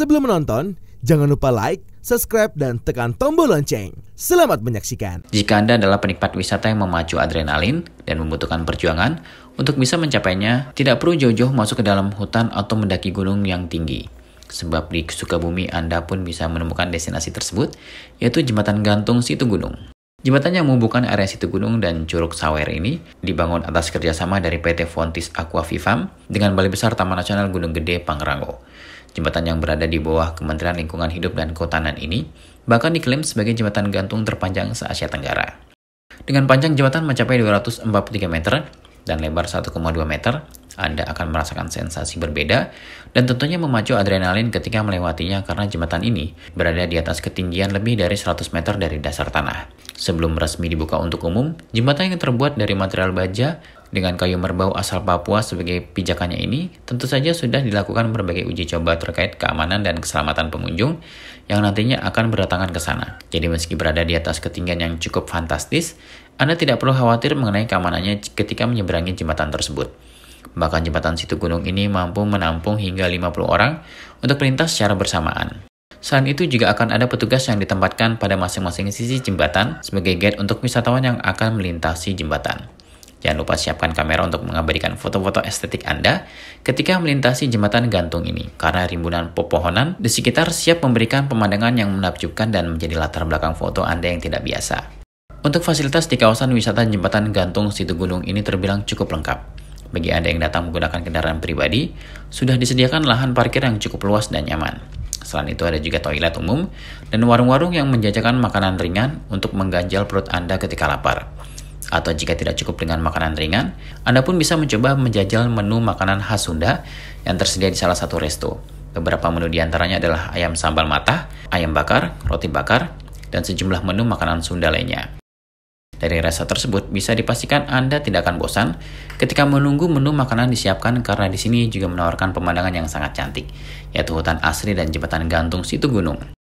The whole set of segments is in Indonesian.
Sebelum menonton, jangan lupa like, subscribe, dan tekan tombol lonceng. Selamat menyaksikan. Jika Anda adalah penikmat wisata yang memacu adrenalin dan membutuhkan perjuangan, untuk bisa mencapainya, tidak perlu jauh-jauh masuk ke dalam hutan atau mendaki gunung yang tinggi. Sebab di Sukabumi Anda pun bisa menemukan destinasi tersebut, yaitu Jembatan Gantung Situ Gunung. Jembatan yang menghubungkan area Situ Gunung dan Curug Sawer ini dibangun atas kerjasama dari PT Fontis Aqua Vivam dengan Balai Besar Taman Nasional Gunung Gede Pangrango. Jembatan yang berada di bawah Kementerian Lingkungan Hidup dan Kehutanan ini bahkan diklaim sebagai jembatan gantung terpanjang se-Asia Tenggara. Dengan panjang jembatan mencapai 243 meter dan lebar 1,2 meter, Anda akan merasakan sensasi berbeda dan tentunya memacu adrenalin ketika melewatinya karena jembatan ini berada di atas ketinggian lebih dari 100 meter dari dasar tanah. Sebelum resmi dibuka untuk umum, jembatan yang terbuat dari material baja dengan kayu merbau asal Papua sebagai pijakannya ini, tentu saja sudah dilakukan berbagai uji coba terkait keamanan dan keselamatan pengunjung yang nantinya akan berdatangan ke sana. Jadi meski berada di atas ketinggian yang cukup fantastis, Anda tidak perlu khawatir mengenai keamanannya ketika menyeberangi jembatan tersebut. Bahkan jembatan situ gunung ini mampu menampung hingga 50 orang untuk melintas secara bersamaan. Selain itu juga akan ada petugas yang ditempatkan pada masing-masing sisi jembatan sebagai gate untuk wisatawan yang akan melintasi jembatan. Jangan lupa siapkan kamera untuk mengabadikan foto-foto estetik Anda ketika melintasi jembatan gantung ini, karena rimbunan pepohonan di sekitar siap memberikan pemandangan yang menakjubkan dan menjadi latar belakang foto Anda yang tidak biasa. Untuk fasilitas di kawasan wisata jembatan gantung Situ Gunung ini terbilang cukup lengkap. Bagi Anda yang datang menggunakan kendaraan pribadi, sudah disediakan lahan parkir yang cukup luas dan nyaman. Selain itu ada juga toilet umum dan warung-warung yang menjajakan makanan ringan untuk mengganjal perut Anda ketika lapar. Atau jika tidak cukup dengan makanan ringan, Anda pun bisa mencoba menjajal menu makanan khas Sunda yang tersedia di salah satu resto. Beberapa menu diantaranya adalah ayam sambal matah, ayam bakar, roti bakar, dan sejumlah menu makanan Sunda lainnya. Dari rasa tersebut, bisa dipastikan Anda tidak akan bosan ketika menunggu menu makanan disiapkan karena di sini juga menawarkan pemandangan yang sangat cantik, yaitu hutan asri dan jembatan gantung situ gunung.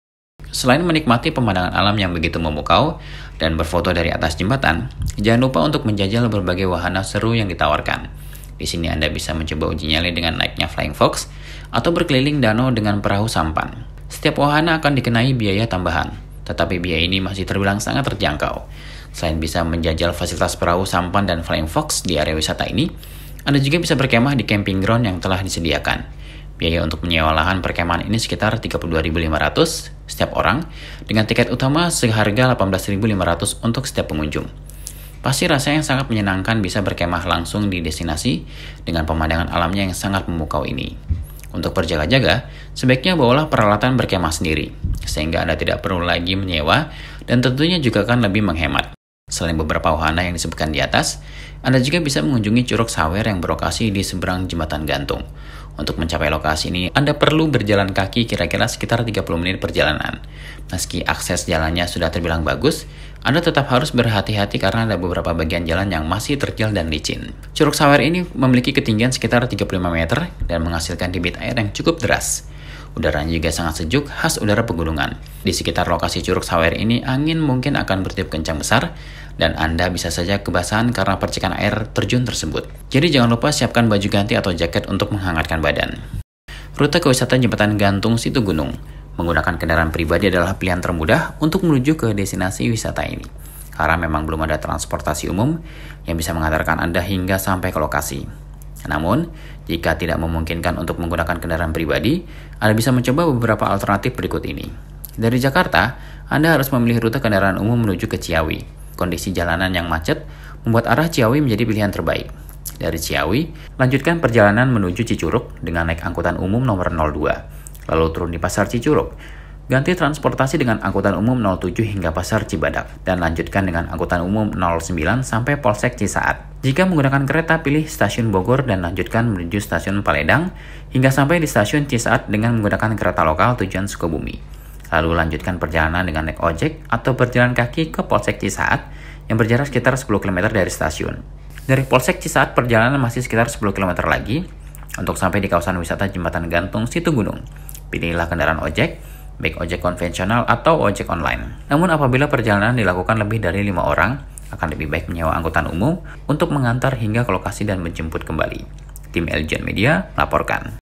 Selain menikmati pemandangan alam yang begitu memukau dan berfoto dari atas jembatan, jangan lupa untuk menjajal berbagai wahana seru yang ditawarkan. Di sini Anda bisa mencoba uji nyali dengan naiknya Flying Fox atau berkeliling danau dengan perahu sampan. Setiap wahana akan dikenai biaya tambahan, tetapi biaya ini masih terbilang sangat terjangkau. Selain bisa menjajal fasilitas perahu sampan dan Flying Fox di area wisata ini, Anda juga bisa berkemah di camping ground yang telah disediakan. Biaya untuk menyewa lahan perkemahan ini sekitar 32.500 setiap orang dengan tiket utama seharga 18.500 untuk setiap pengunjung. Pasti rasa yang sangat menyenangkan bisa berkemah langsung di destinasi dengan pemandangan alamnya yang sangat memukau ini. Untuk berjaga-jaga, sebaiknya bawalah peralatan berkemah sendiri, sehingga Anda tidak perlu lagi menyewa dan tentunya juga akan lebih menghemat. Selain beberapa wahana yang disebutkan di atas, Anda juga bisa mengunjungi Curug Sawer yang berlokasi di seberang jembatan gantung. Untuk mencapai lokasi ini, Anda perlu berjalan kaki kira-kira sekitar 30 menit perjalanan. Meski akses jalannya sudah terbilang bagus, Anda tetap harus berhati-hati karena ada beberapa bagian jalan yang masih terjal dan licin. Curug Sawer ini memiliki ketinggian sekitar 35 meter dan menghasilkan debit air yang cukup deras. Udaranya juga sangat sejuk, khas udara pegunungan. Di sekitar lokasi Curug Sawer ini, angin mungkin akan bertiup kencang besar, dan Anda bisa saja kebasahan karena percikan air terjun tersebut. Jadi jangan lupa siapkan baju ganti atau jaket untuk menghangatkan badan. Rute kewisata Jembatan Gantung Situ Gunung Menggunakan kendaraan pribadi adalah pilihan termudah untuk menuju ke destinasi wisata ini. Karena memang belum ada transportasi umum yang bisa mengantarkan Anda hingga sampai ke lokasi. Namun, jika tidak memungkinkan untuk menggunakan kendaraan pribadi, Anda bisa mencoba beberapa alternatif berikut ini. Dari Jakarta, Anda harus memilih rute kendaraan umum menuju ke Ciawi. Kondisi jalanan yang macet membuat arah Ciawi menjadi pilihan terbaik. Dari Ciawi, lanjutkan perjalanan menuju Cicuruk dengan naik angkutan umum nomor 02, lalu turun di pasar Cicuruk. Ganti transportasi dengan angkutan umum 07 hingga pasar Cibadak, dan lanjutkan dengan angkutan umum 09 sampai Polsek Cisaat. Jika menggunakan kereta, pilih stasiun Bogor dan lanjutkan menuju stasiun Paledang, hingga sampai di stasiun Cisaat dengan menggunakan kereta lokal tujuan Sukabumi. Lalu lanjutkan perjalanan dengan naik ojek atau berjalan kaki ke Polsek Cisaat yang berjarak sekitar 10 km dari stasiun. Dari Polsek Cisaat perjalanan masih sekitar 10 km lagi untuk sampai di kawasan wisata Jembatan Gantung Situ Gunung. Pilihlah kendaraan ojek, baik ojek konvensional atau ojek online. Namun apabila perjalanan dilakukan lebih dari 5 orang, akan lebih baik menyewa angkutan umum untuk mengantar hingga ke lokasi dan menjemput kembali. Tim Elgen Media melaporkan.